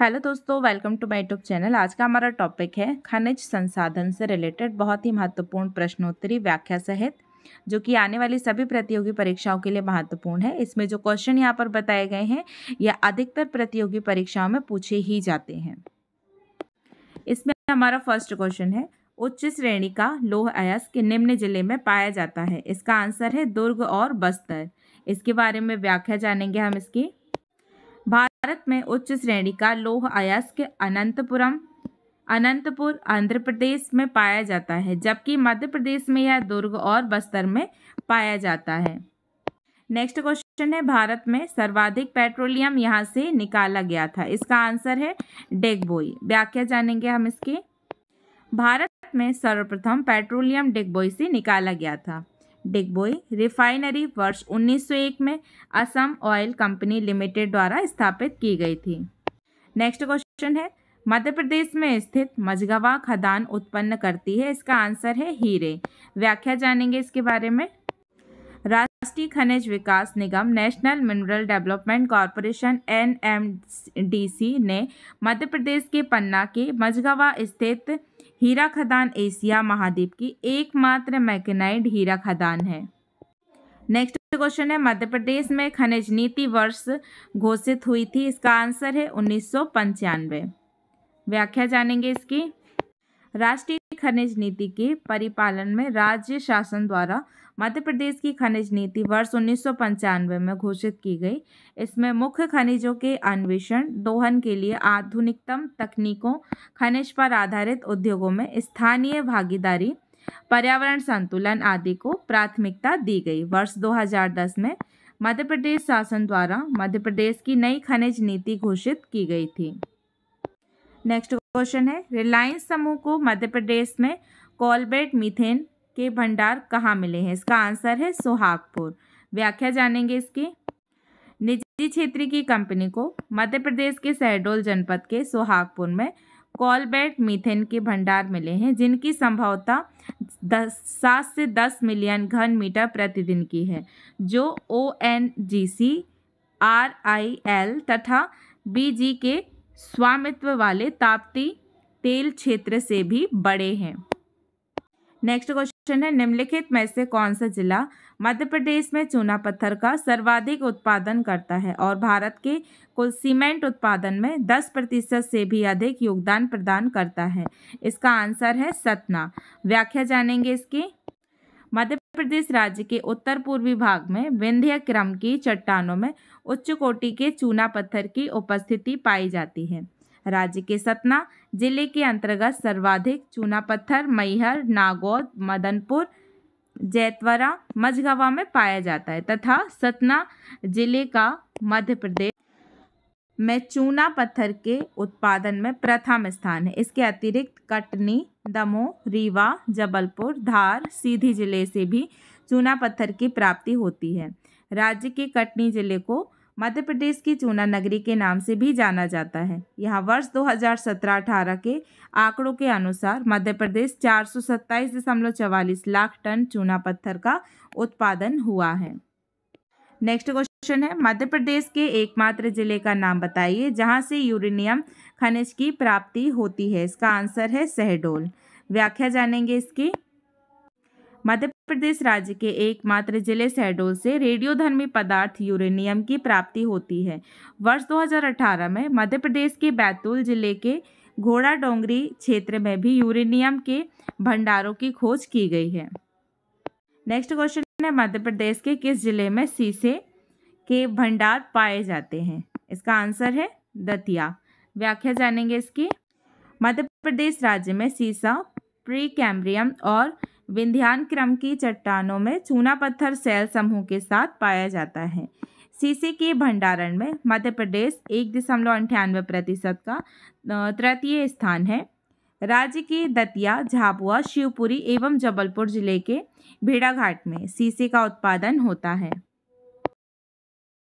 hello दोस्तों welcome to my YouTube channel आज का हमारा टॉपिक है खनिज संसाधन से रिलेटेड बहुत ही महत्वपूर्ण प्रश्नोत्तरी व्याख्या सहित जो कि आने वाली सभी प्रतियोगी परीक्षाओं के लिए महत्वपूर्ण है इसमें जो क्वेश्चन यहाँ पर बताए गए हैं यह अधिकतर प्रतियोगी परीक्षाओं में पूछे ही जाते हैं इसमें हमारा फर्स्ट क्वेश्चन है उच्च श्रेणी का लोह अयस्क निम्न जिले में पाया जाता है इसका आंसर है दुर्ग और बस्तर इसके बारे में व्याख्या जानेंगे हम इसकी भारत में उच्च श्रेणी का लोह अयस्क के अनंतपुरम अनंतपुर आंध्र प्रदेश में पाया जाता है जबकि मध्य प्रदेश में यह दुर्ग और बस्तर में पाया जाता है नेक्स्ट क्वेश्चन है भारत में सर्वाधिक पेट्रोलियम यहाँ से निकाला गया था इसका आंसर है डेगबोई व्याख्या जानेंगे हम इसकी भारत में सर्वप्रथम पेट्रोलियम डेगबोई से निकाला गया था डिगबोई रिफाइनरी वर्ष 1901 में असम ऑयल कंपनी लिमिटेड द्वारा स्थापित की गई थी नेक्स्ट क्वेश्चन है मध्य प्रदेश में स्थित मझगवा खदान उत्पन्न करती है इसका आंसर है हीरे व्याख्या जानेंगे इसके बारे में राष्ट्रीय खनिज विकास निगम national mineral development corporation NMDC ने मध्य प्रदेश के पन्ना के मझगवा स्थित हीरा खदान एशिया महाद्वीप की एकमात्र मैकेनाइड हीरा खदान है नेक्स्ट क्वेश्चन है मध्य प्रदेश में खनिज नीति वर्ष घोषित हुई थी इसका आंसर है उन्नीस व्याख्या जानेंगे इसकी राष्ट्रीय खनिज नीति के परिपालन में राज्य शासन द्वारा मध्य प्रदेश की खनिज नीति वर्ष उन्नीस में घोषित की गई इसमें मुख्य खनिजों के अन्वेषण दोहन के लिए आधुनिकतम तकनीकों खनिज पर आधारित उद्योगों में स्थानीय भागीदारी पर्यावरण संतुलन आदि को प्राथमिकता दी गई वर्ष 2010 में मध्य प्रदेश शासन द्वारा मध्य प्रदेश की नई खनिज नीति घोषित की गई थी नेक्स्ट क्वेश्चन है रिलायंस समूह को मध्य प्रदेश में कॉलबेट मीथेन के भंडार कहाँ मिले हैं इसका आंसर है सोहागपुर व्याख्या जानेंगे इसकी निजी क्षेत्र की कंपनी को मध्य प्रदेश के शहडोल जनपद के सोहागपुर में कॉलबेट मीथेन के भंडार मिले हैं जिनकी संभवता दस सात से दस मिलियन घन मीटर प्रतिदिन की है जो O N G C R I L तथा बी जी के स्वामित्व वाले ताप्ती तेल क्षेत्र से भी बड़े हैं नेक्स्ट क्वेश्चन है निम्नलिखित में से कौन सा जिला मध्य प्रदेश में चूना पत्थर का सर्वाधिक उत्पादन करता है और भारत के कुल सीमेंट उत्पादन में 10 प्रतिशत से भी अधिक योगदान प्रदान करता है इसका आंसर है सतना व्याख्या जानेंगे इसकी मध्य प्रदेश राज्य के उत्तर पूर्वी भाग में विंध्य क्रम की चट्टानों में उच्च कोटि के चूना पत्थर की उपस्थिति पाई जाती है राज्य के सतना जिले के अंतर्गत सर्वाधिक चूना पत्थर मैहर नागौद मदनपुर जैतवरा मझगवा में पाया जाता है तथा सतना जिले का मध्य प्रदेश में चूना पत्थर के उत्पादन में प्रथम स्थान है इसके अतिरिक्त कटनी दमोह रीवा जबलपुर धार सीधी जिले से भी चूना पत्थर की प्राप्ति होती है राज्य के कटनी जिले को मध्य प्रदेश की चूना नगरी के नाम से भी जाना जाता है यहाँ वर्ष 2017-18 के आंकड़ों के अनुसार मध्य प्रदेश चार लाख टन चूना पत्थर का उत्पादन हुआ है नेक्स्ट क्वेश्चन है मध्य प्रदेश के एकमात्र जिले का नाम बताइए जहाँ से यूरेनियम खनिज की प्राप्ति होती है इसका आंसर है सहडोल व्याख्या जानेंगे इसकी मध्य प्रदेश राज्य के एकमात्र जिले सहडोल से रेडियोधर्मी पदार्थ यूरेनियम की प्राप्ति होती है वर्ष 2018 में मध्य प्रदेश के बैतूल जिले के घोड़ा डोंगरी क्षेत्र में भी यूरेनियम के भंडारों की खोज की गई है नेक्स्ट क्वेश्चन है मध्य प्रदेश के किस जिले में शीशे के भंडार पाए जाते हैं इसका आंसर है दतिया व्याख्या जानेंगे इसकी मध्य प्रदेश राज्य में सीसा प्री कैम्ब्रियम और विंध्यान क्रम की चट्टानों में चूना पत्थर सेल समूह के साथ पाया जाता है सीसे के भंडारण में मध्य प्रदेश एक दशमलव अंठानवे प्रतिशत का तृतीय स्थान है राज्य के दतिया झाबुआ शिवपुरी एवं जबलपुर जिले के भेड़ाघाट में शीशे का उत्पादन होता है